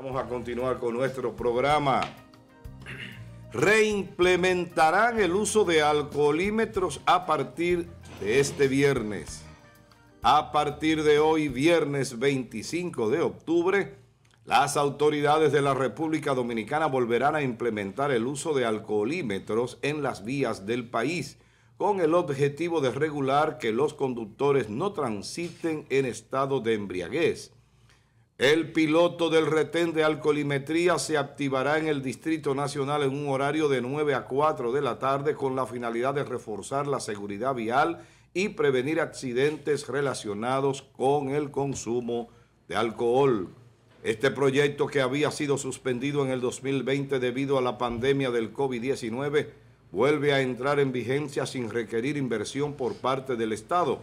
Vamos a continuar con nuestro programa. Reimplementarán el uso de alcoholímetros a partir de este viernes. A partir de hoy, viernes 25 de octubre, las autoridades de la República Dominicana volverán a implementar el uso de alcoholímetros en las vías del país con el objetivo de regular que los conductores no transiten en estado de embriaguez el piloto del retén de alcoholimetría se activará en el Distrito Nacional en un horario de 9 a 4 de la tarde con la finalidad de reforzar la seguridad vial y prevenir accidentes relacionados con el consumo de alcohol. Este proyecto que había sido suspendido en el 2020 debido a la pandemia del COVID-19 vuelve a entrar en vigencia sin requerir inversión por parte del Estado.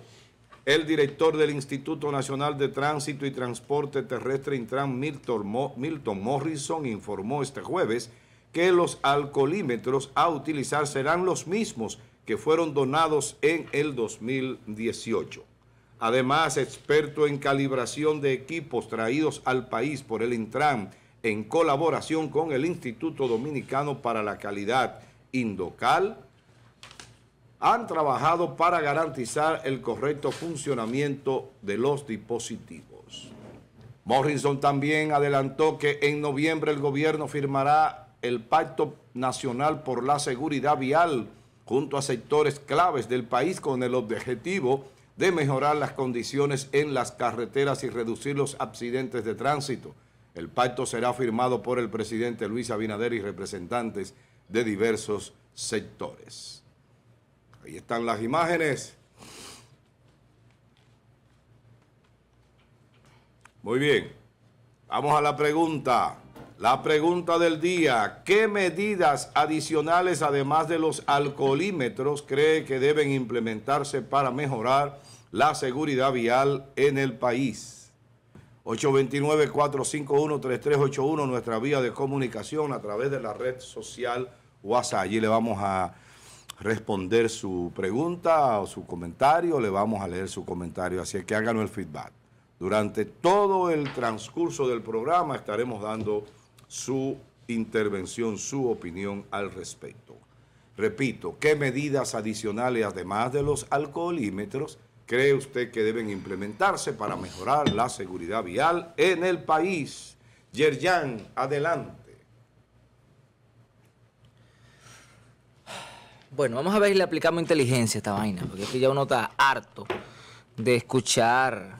El director del Instituto Nacional de Tránsito y Transporte Terrestre Intran, Milton, Morrison, informó este jueves que los alcoholímetros a utilizar serán los mismos que fueron donados en el 2018. Además, experto en calibración de equipos traídos al país por el Intran en colaboración con el Instituto Dominicano para la Calidad Indocal, han trabajado para garantizar el correcto funcionamiento de los dispositivos. Morrison también adelantó que en noviembre el gobierno firmará el Pacto Nacional por la Seguridad Vial junto a sectores claves del país con el objetivo de mejorar las condiciones en las carreteras y reducir los accidentes de tránsito. El pacto será firmado por el presidente Luis Abinader y representantes de diversos sectores. Ahí están las imágenes. Muy bien. Vamos a la pregunta. La pregunta del día, ¿qué medidas adicionales además de los alcoholímetros cree que deben implementarse para mejorar la seguridad vial en el país? 829-451-3381, nuestra vía de comunicación a través de la red social WhatsApp. Allí le vamos a responder su pregunta o su comentario, le vamos a leer su comentario, así que háganos el feedback. Durante todo el transcurso del programa estaremos dando su intervención, su opinión al respecto. Repito, ¿qué medidas adicionales, además de los alcoholímetros, cree usted que deben implementarse para mejorar la seguridad vial en el país? Yerjan, adelante. Bueno, vamos a ver si le aplicamos inteligencia a esta vaina, porque aquí ya uno está harto de escuchar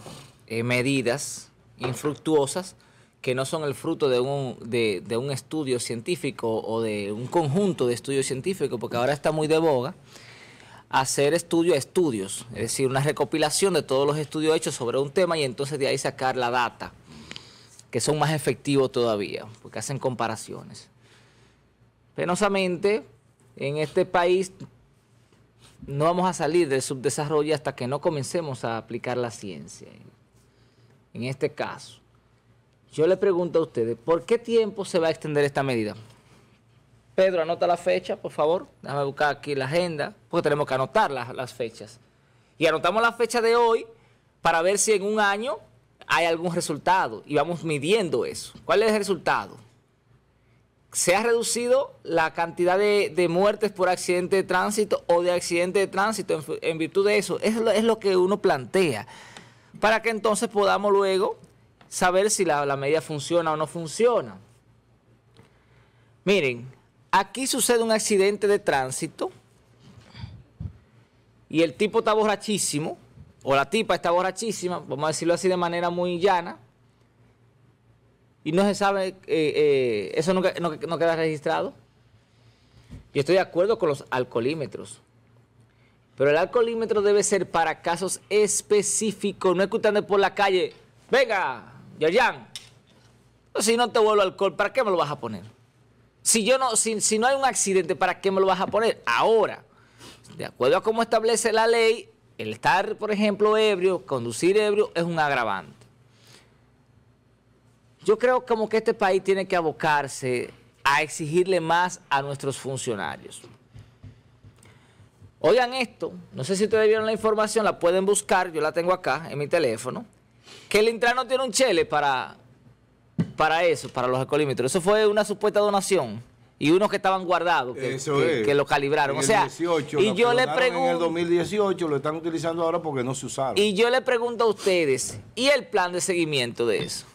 eh, medidas infructuosas que no son el fruto de un, de un estudio científico o de un conjunto de estudios científicos, porque ahora está muy de boga hacer estudio a estudios, es decir, una recopilación de todos los estudios hechos sobre un tema y entonces de ahí sacar la data, que son más efectivos todavía, porque hacen comparaciones. Penosamente, en este país no vamos a salir del subdesarrollo hasta que no comencemos a aplicar la ciencia. En este caso, yo le pregunto a ustedes, ¿por qué tiempo se va a extender esta medida? Pedro, anota la fecha, por favor. Déjame buscar aquí la agenda, porque tenemos que anotar las, las fechas. Y anotamos la fecha de hoy para ver si en un año hay algún resultado. Y vamos midiendo eso. ¿Cuál es el resultado? se ha reducido la cantidad de, muertes por accidente de tránsito o de accidente de tránsito en, virtud de eso. Es lo, es lo que uno plantea. Para que entonces podamos luego saber si la, la medida funciona o no funciona. Miren, aquí sucede un accidente de tránsito y el tipo está borrachísimo, o la tipa está borrachísima, vamos a decirlo así de manera muy llana, y no se sabe, eh, eh, eso no, queda registrado. Y estoy de acuerdo con los alcoholímetros. Pero el alcoholímetro debe ser para casos específicos. No es por la calle, venga, Yayan, si no te vuelvo alcohol, ¿para qué me lo vas a poner? Si, yo no, si no hay un accidente, ¿para qué me lo vas a poner? Ahora, de acuerdo a cómo establece la ley, el estar, por ejemplo, ebrio, conducir ebrio, es un agravante. Yo creo como que este país tiene que abocarse a exigirle más a nuestros funcionarios. Oigan esto, no sé si ustedes vieron la información, la pueden buscar, yo la tengo acá en mi teléfono, que el no tiene un chele para, para eso, para los ecolímetros. Eso fue una supuesta donación y unos que estaban guardados, que, lo calibraron. o sea, y yo le pregunto. En el 2018 lo están utilizando ahora porque no se usaron. Y yo le pregunto a ustedes, ¿y el plan de seguimiento de eso?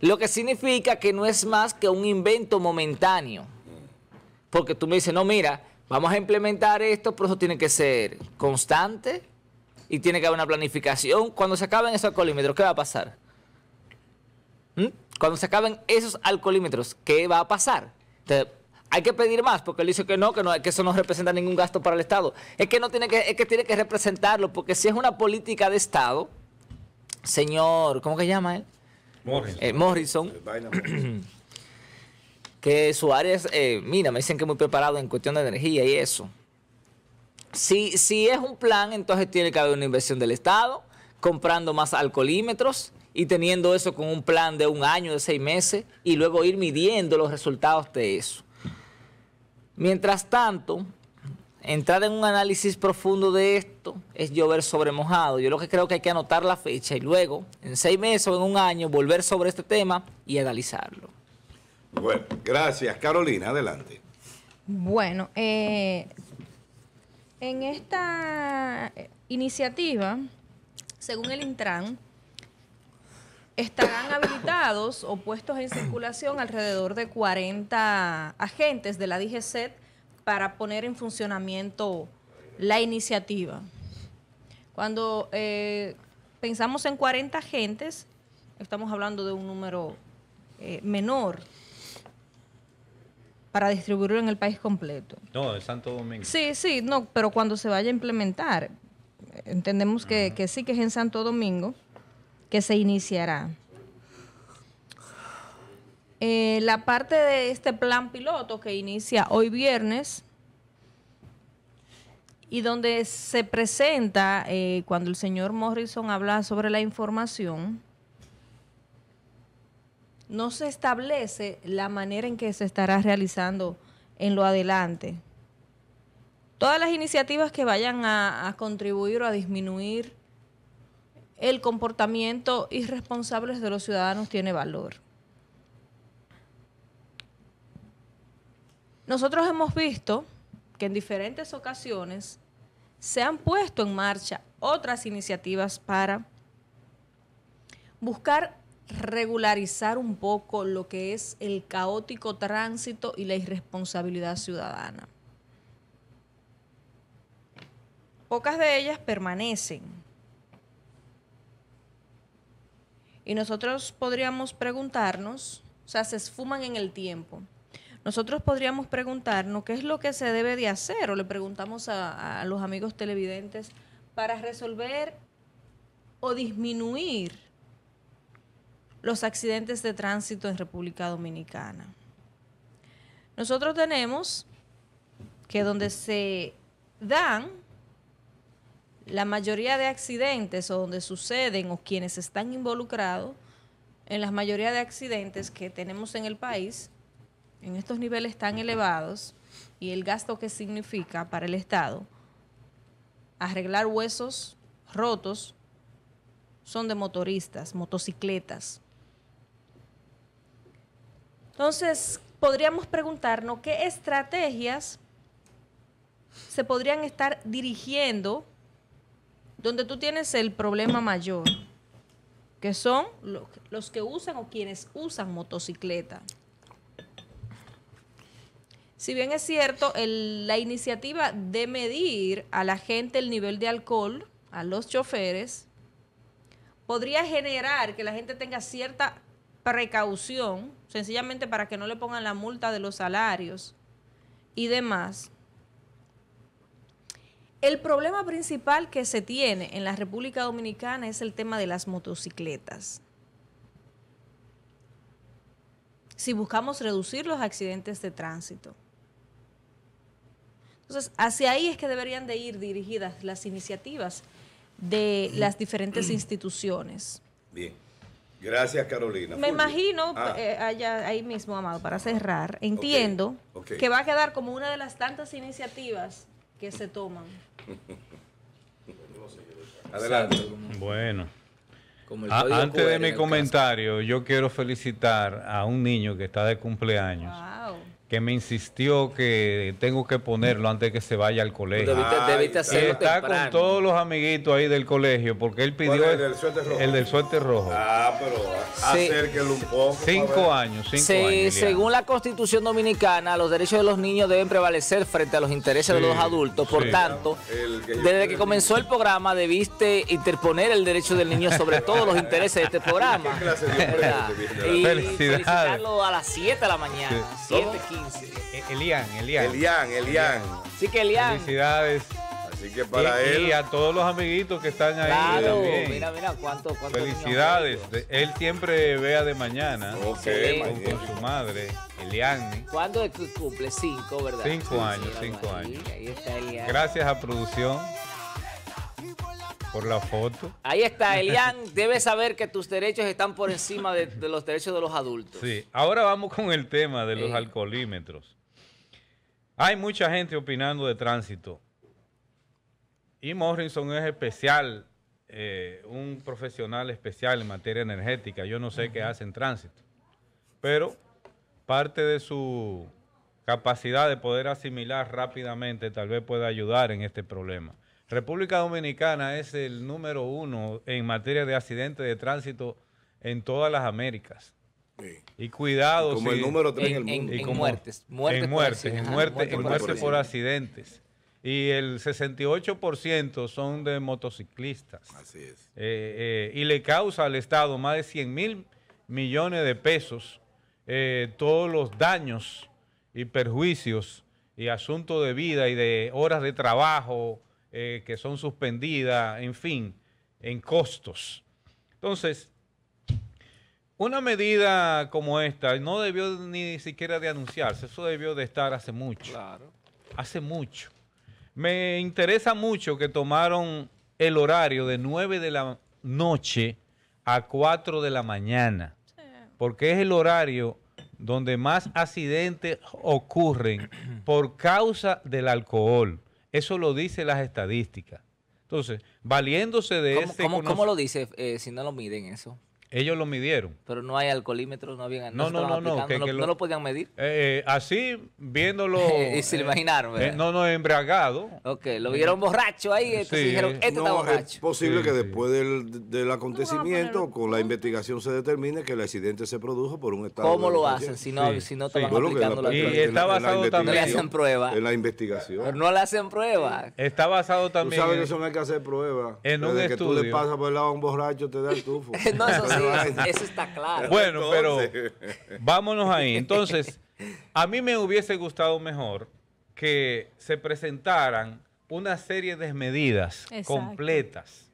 Lo que significa que no es más que un invento momentáneo. Porque tú me dices, no, mira, vamos a implementar esto, pero eso tiene que ser constante y tiene que haber una planificación. Cuando se acaben esos alcoholímetros, ¿qué va a pasar? ¿Mm? Cuando se acaben esos alcoholímetros, ¿qué va a pasar? hay que pedir más, porque él dice que no, que eso no representa ningún gasto para el Estado. Es que no tiene que, es que tiene que representarlo, porque si es una política de Estado, señor, ¿cómo que llama él? Morrison. Eh, que su área es, eh, mira, me dicen que muy preparado en cuestión de energía y eso. Si, si es un plan, entonces tiene que haber una inversión del Estado, comprando más alcoholímetros y teniendo eso con un plan de un año, de seis meses, y luego ir midiendo los resultados de eso. Mientras tanto, entrar en un análisis profundo de esto es llover sobre mojado. Yo lo que creo que hay que anotar la fecha y luego, en seis meses o en un año, volver sobre este tema y analizarlo. Bueno, gracias. Carolina, adelante. Bueno, eh, en esta iniciativa, según el Intran, estarán habilitados o puestos en circulación alrededor de 40 agentes de la DGCET para poner en funcionamiento la iniciativa. Cuando eh, pensamos en 40 gentes, estamos hablando de un número eh, menor para distribuirlo en el país completo. No, de Santo Domingo. Sí, sí, no, pero cuando se vaya a implementar, entendemos que sí que es en Santo Domingo que se iniciará. Eh, la parte de este plan piloto que inicia hoy viernes y donde se presenta, eh, cuando el señor Morrison habla sobre la información, no se establece la manera en que se estará realizando en lo adelante. Todas las iniciativas que vayan a, a contribuir o a disminuir el comportamiento irresponsable de los ciudadanos tiene valor. Nosotros hemos visto que en diferentes ocasiones se han puesto en marcha otras iniciativas para buscar regularizar un poco lo que es el caótico tránsito y la irresponsabilidad ciudadana. Pocas de ellas permanecen. Y nosotros podríamos preguntarnos, o sea, se esfuman en el tiempo nosotros podríamos preguntarnos qué es lo que se debe de hacer, o le preguntamos a, a los amigos televidentes, para resolver o disminuir los accidentes de tránsito en República Dominicana. Nosotros tenemos que donde se dan la mayoría de accidentes o donde suceden o quienes están involucrados en la mayoría de accidentes que tenemos en el país, en estos niveles tan elevados y el gasto que significa para el Estado, arreglar huesos rotos son de motoristas, motocicletas. Entonces, podríamos preguntarnos qué estrategias se podrían estar dirigiendo donde tú tienes el problema mayor, que son los que usan o quienes usan motocicleta. Si bien es cierto, la iniciativa de medir a la gente el nivel de alcohol, a los choferes, podría generar que la gente tenga cierta precaución, sencillamente para que no le pongan la multa de los salarios y demás. El problema principal que se tiene en la República Dominicana es el tema de las motocicletas. Si buscamos reducir los accidentes de tránsito. Entonces, hacia ahí es que deberían de ir dirigidas las iniciativas de las diferentes instituciones. Bien. Gracias, Carolina. Me imagino, ah. eh, allá, ahí mismo, Amado, para cerrar, entiendo que va a quedar como una de las tantas iniciativas que se toman. Adelante. Bueno. Ah, antes de mi comentario, yo quiero felicitar a un niño que está de cumpleaños. Wow que me insistió que tengo que ponerlo antes de que se vaya al colegio. Debiste, está con todos los amiguitos ahí del colegio, porque él pidió el, del suerte rojo. Ah, pero un poco. Cinco años, cinco Según la Constitución Dominicana, los derechos de los niños deben prevalecer frente a los intereses de los adultos. Por tanto, desde que comenzó el programa, debiste interponer el derecho del niño sobre todos los intereses de este programa. y felicitarlo a las 7 de la mañana, e-, Elian, Elian. Elian, Elian. Así que Elian. Felicidades. Así que para él. Y a todos los amiguitos que están ahí. mira, mira cuánto. cuánto Felicidades. Él siempre vea de mañana. Ok. con, con, su madre, Elian. ¿Cuándo cumple? Cinco, ¿verdad? Cinco años, cinco años. Gracias a producción. Por la foto. Ahí está, Elian. Debes saber que tus derechos están por encima de, los derechos de los adultos. Sí, ahora vamos con el tema de los eh. alcoholímetros. Hay mucha gente opinando de tránsito. Y Morrison es especial, eh, un profesional especial en materia energética. Yo no sé qué hace en tránsito. Pero parte de su capacidad de poder asimilar rápidamente tal vez pueda ayudar en este problema. República Dominicana es el número uno en materia de accidentes de tránsito en todas las Américas. Y cuidado. como el número tres en, el mundo. En, muertes. en muertes, por, accidentes. por, Y el 68% son de motociclistas. Así es. Eh, eh, y le causa al Estado más de 100 mil millones de pesos eh, todos los daños y perjuicios y asuntos de vida y de horas de trabajo eh, que son suspendidas, en fin, en costos. Entonces, una medida como esta no debió ni siquiera de anunciarse, eso debió de estar hace mucho. Hace mucho. Me interesa mucho que tomaron el horario de 9 de la noche a 4 de la mañana, porque es el horario donde más accidentes ocurren por causa del alcohol. Eso lo dicen las estadísticas. Entonces, valiéndose de este... ¿cómo, ¿Cómo lo dice eh, si no lo miden eso? Ellos lo midieron. Pero no hay alcoholímetros, no habían. No, no, no, no, no, lo, no, lo, podían medir. Eh, eh, así, viéndolo. y se eh, imaginaron, no, no, embriagado. Ok, lo vieron borracho ahí. dijeron, este está borracho. Es posible que después del, del acontecimiento, con la investigación se determine que el accidente se produjo por un estado. ¿Cómo lo hacen si no, si no estaban aplicando la, Y está basado también. No le hacen pruebas En la investigación. Pero no le hacen prueba. Está basado también. Tú sabes que eso no hay que hacer prueba. En un que tú le pasas por el lado a un borracho, te da el tufo. no, eso Eso está claro. Bueno, pero vámonos ahí. Entonces, a mí me hubiese gustado mejor que se presentaran una serie de medidas completas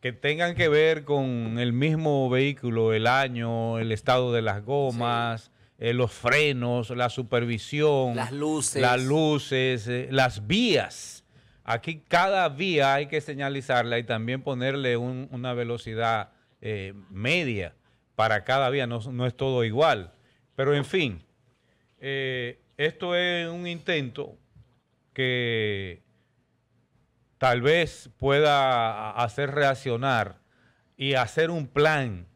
que tengan que ver con el mismo vehículo, el año, el estado de las gomas, eh, los frenos, la supervisión, las luces, eh, las, vías. Aquí cada vía hay que señalizarla y también ponerle una velocidad eh, media para cada vía, no, es todo igual. Pero en fin, eh, esto es un intento que tal vez pueda hacer reaccionar y hacer un plan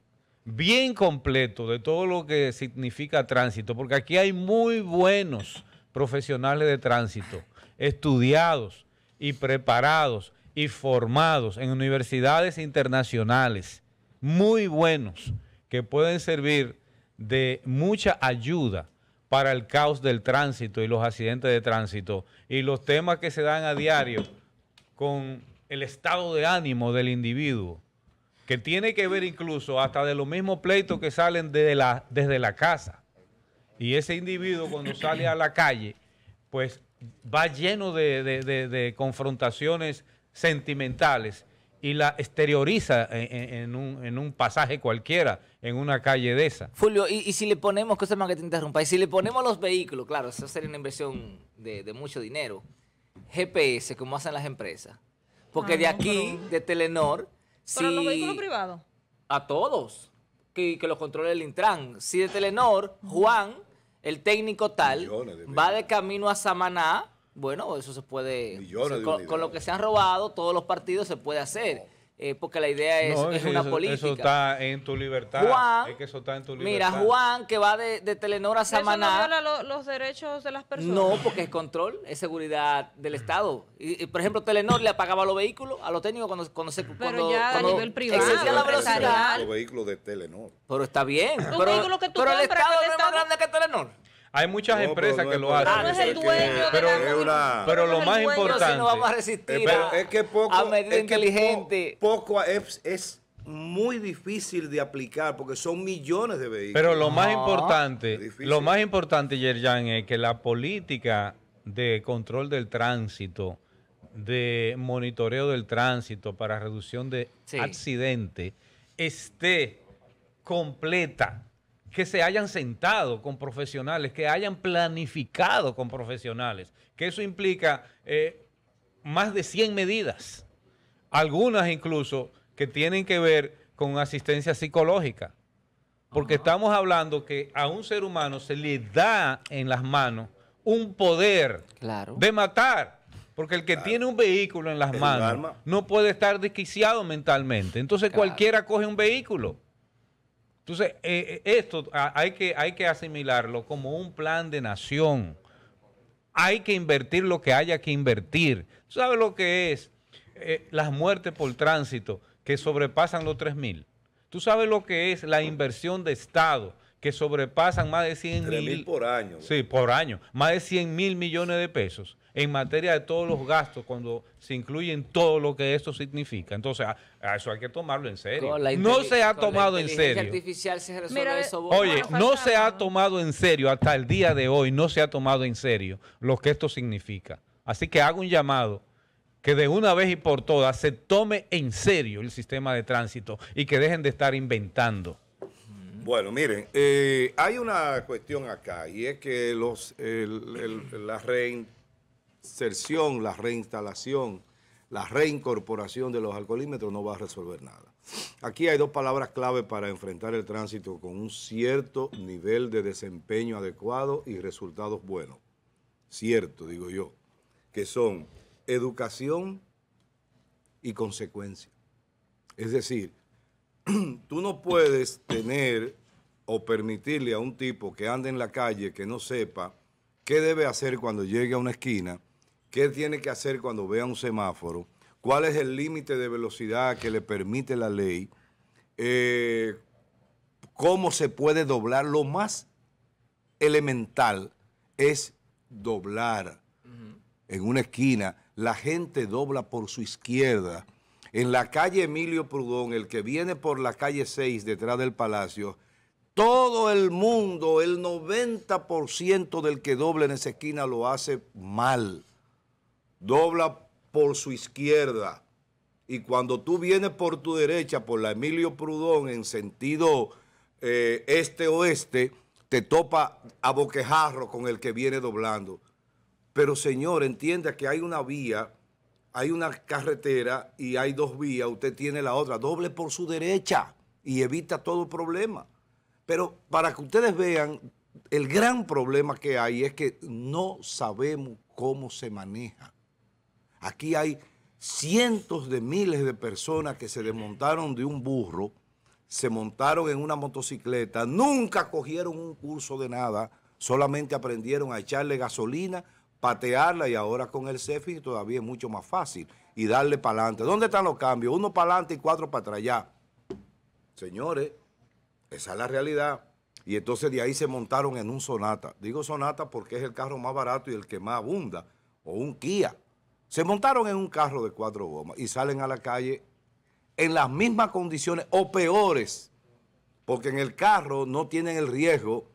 bien completo de todo lo que significa tránsito, porque aquí hay muy buenos profesionales de tránsito, estudiados y preparados y formados en universidades internacionales muy buenos que pueden servir de mucha ayuda para el caos del tránsito y los accidentes de tránsito y los temas que se dan a diario con el estado de ánimo del individuo, que tiene que ver incluso hasta de los mismos pleitos que salen desde la, desde la casa. Y ese individuo cuando sale a la calle, pues va lleno de, de, de confrontaciones sentimentales y la exterioriza en, un, pasaje cualquiera, en una calle de esa. Fulvio, y, si le ponemos, cosa más que te interrumpa, y si le ponemos los vehículos, claro, eso sería una inversión de, mucho dinero, GPS, como hacen las empresas. Porque ah, de aquí, de Telenor... Pero si... los vehículos privados. A todos. Que, que los controle el Intran. Si de Telenor, Juan, el técnico tal, va de camino a Samaná bueno, eso se puede... con, lo que se han robado, todos los partidos se puede hacer. Eh, porque la idea es, una política. Eso está en tu libertad. Juan, es que eso está en tu libertad. Mira, Juan, que va de, de Telenor a Samaná. ¿Eso no los derechos de las personas? No, porque es control, es seguridad del Estado. Y, por ejemplo, Telenor le apagaba los vehículos a los técnicos cuando, cuando se. cuando, privado. la velocidad. Los vehículos de Telenor. Pero está bien. Pero, pero el Estado no es más grande que Telenor. Hay muchas empresas que lo hacen. Es el dueño pero, pero lo más importante. Eh, es que poco, a es muy difícil de aplicar porque son millones de vehículos. Pero lo más ah. importante, lo más importante, Yerjan, es que la política de control del tránsito, de monitoreo del tránsito para reducción de accidentes, esté completa que se hayan sentado con profesionales, que hayan planificado con profesionales, que eso implica eh, más de 100 medidas, algunas incluso que tienen que ver con asistencia psicológica, porque estamos hablando que a un ser humano se le da en las manos un poder de matar. Porque el que tiene un vehículo en las manos no puede estar desquiciado mentalmente. Entonces cualquiera coge un vehículo. Entonces, eh, eh, esto hay que, hay que asimilarlo como un plan de nación. Hay que invertir lo que haya que invertir. sabes lo que es eh, las muertes por tránsito que sobrepasan los 3.000? ¿Tú sabes lo que es la inversión de Estado que sobrepasan más de 100 mil? por año. Sí, por año. Más de 100 mil millones de pesos en materia de todos los gastos, cuando se incluyen todo lo que esto significa. Entonces, eso hay que tomarlo en serio. No se ha tomado en serio. Oye, no se ha tomado en serio, hasta el día de hoy, no se ha tomado en serio lo que esto significa. Así que hago un llamado que de una vez y por todas se tome en serio el sistema de tránsito y que dejen de estar inventando. Bueno, miren, eh, hay una cuestión acá y es que los, la, rein, reinserción, la reinstalación, la reincorporación de los alcoholímetros no va a resolver nada. Aquí hay dos palabras clave para enfrentar el tránsito con un cierto nivel de desempeño adecuado y resultados buenos. Cierto, digo yo, que son educación y consecuencia. Es decir, tú no puedes tener o permitirle a un tipo que ande en la calle que no sepa qué debe hacer cuando llegue a una esquina ¿Qué tiene que hacer cuando vea un semáforo? ¿Cuál es el límite de velocidad que le permite la ley? Eh, ¿Cómo se puede doblar? Lo más elemental es doblar. En una esquina, la gente dobla por su izquierda. En la calle Emilio Prudón, el que viene por la calle 6 detrás del Palacio, todo el mundo, el 90% del que dobla en esa esquina lo hace mal dobla por su izquierda y cuando tú vienes por tu derecha, por la Emilio Prudón, en sentido eh, este-oeste, te topa a boquejarro con el que viene doblando. Pero señor, entienda que hay una vía, hay una carretera y hay dos vías, usted tiene la otra, doble por su derecha y evita todo problema. Pero para que ustedes vean, el gran problema que hay es que no sabemos cómo se maneja. Aquí hay cientos de miles de personas que se desmontaron de un burro, se montaron en una motocicleta, nunca cogieron un curso de nada, solamente aprendieron a echarle gasolina, patearla y ahora con el CEFI todavía es mucho más fácil y darle para adelante. ¿Dónde están los cambios? Uno para adelante y cuatro para atrás. Señores, esa es la realidad. Y entonces de ahí se montaron en un Sonata. Digo Sonata porque es el carro más barato y el que más abunda. O un Kia. Se montaron en un carro de cuatro gomas y salen a la calle en las mismas condiciones o peores, porque en el carro no tienen el riesgo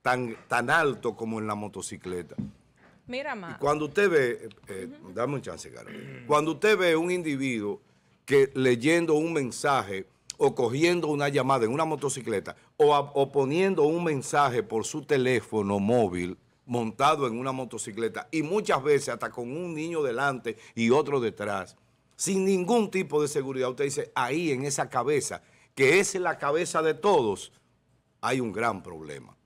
tan, tan alto como en la motocicleta. Mira, cuando usted ve, eh, eh, dame un chance, Cuando usted ve un individuo que leyendo un mensaje o cogiendo una llamada en una motocicleta o, o poniendo un mensaje por su teléfono móvil, montado en una motocicleta y muchas veces hasta con un niño delante y otro detrás, sin ningún tipo de seguridad. Usted dice, ahí en esa cabeza, que es la cabeza de todos, hay un gran problema.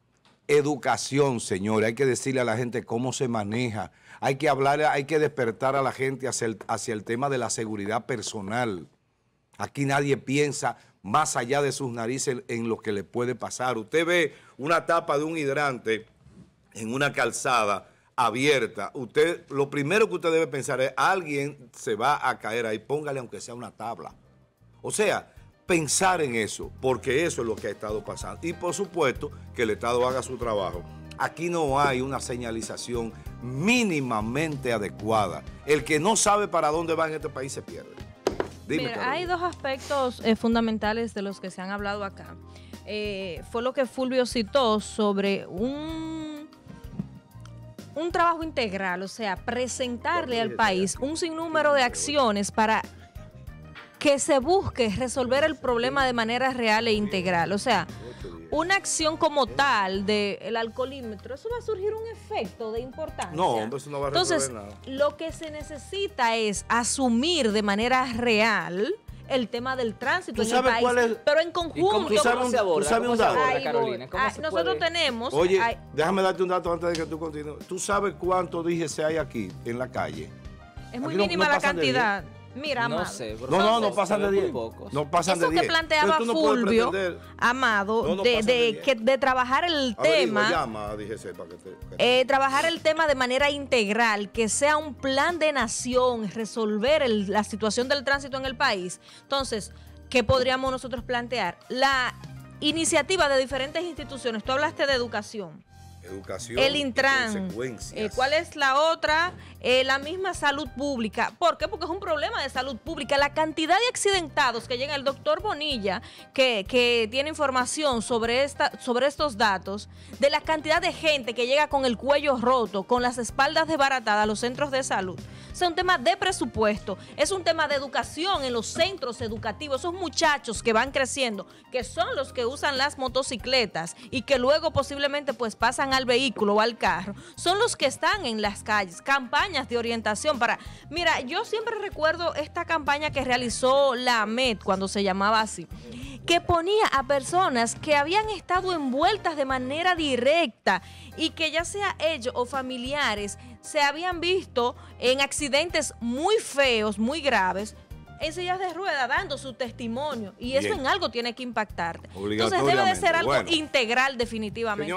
Educación, señores, hay que decirle a la gente cómo se maneja, hay que hablar, hay que despertar a la gente hacia el, hacia el tema de la seguridad personal. Aquí nadie piensa más allá de sus narices en lo que le puede pasar. Usted ve una tapa de un hidrante en una calzada abierta, usted lo primero que usted debe pensar es alguien se va a caer ahí, póngale aunque sea una tabla. O sea, pensar en eso, porque eso es lo que ha estado pasando. Y por supuesto que el Estado haga su trabajo. Aquí no hay una señalización mínimamente adecuada. El que no sabe para dónde va en este país se pierde. hay dos aspectos eh, fundamentales de los que se han hablado acá. Eh, fue lo que Fulvio citó sobre un un trabajo integral, o sea, presentarle al país un sinnúmero de acciones para que se busque resolver el problema de manera real e integral. O sea, una acción como tal del alcoholímetro, eso va a surgir un efecto de importancia. No, eso no va a Entonces, nada. lo que se necesita es asumir de manera real el tema del tránsito en el país. Pero en conjunto. ¿Tú sabes, un dato? Carolina? Ah, nosotros tenemos... Oye, déjame darte un dato antes de que tú continúes. ¿Tú sabes cuánto dije se hay aquí en la calle? Es muy mínima la cantidad. Mira, no Sé, no, no, no pasan de 10. No pasan que planteaba Fulvio, Amado, de, que, de, trabajar el tema. Eh, trabajar el tema de manera integral, que sea un plan de nación, resolver la situación del tránsito en el país. Entonces, ¿qué podríamos nosotros plantear? La iniciativa de diferentes instituciones, tú hablaste de educación Educación. El Intran. Eh, ¿Cuál es la otra? Eh, la misma salud pública. ¿Por qué? Porque es un problema de salud pública. La cantidad de accidentados que llega el doctor Bonilla, que, tiene información sobre, esta, sobre estos datos, de la cantidad de gente que llega con el cuello roto, con las espaldas desbaratadas a los centros de salud. es un tema de presupuesto, es un tema de educación en los centros educativos, esos muchachos que van creciendo, que son los que usan las motocicletas y que luego posiblemente pues pasan al vehículo o al carro son los que están en las calles. Campañas de orientación para... Mira, yo siempre recuerdo esta campaña que realizó la MED cuando se llamaba así, que ponía a personas que habían estado envueltas de manera directa y que ya sea ellos o familiares se habían visto en accidentes muy feos, muy graves, en sillas de rueda dando su testimonio. Y eso en algo tiene que impactarte. Entonces debe de ser algo integral definitivamente.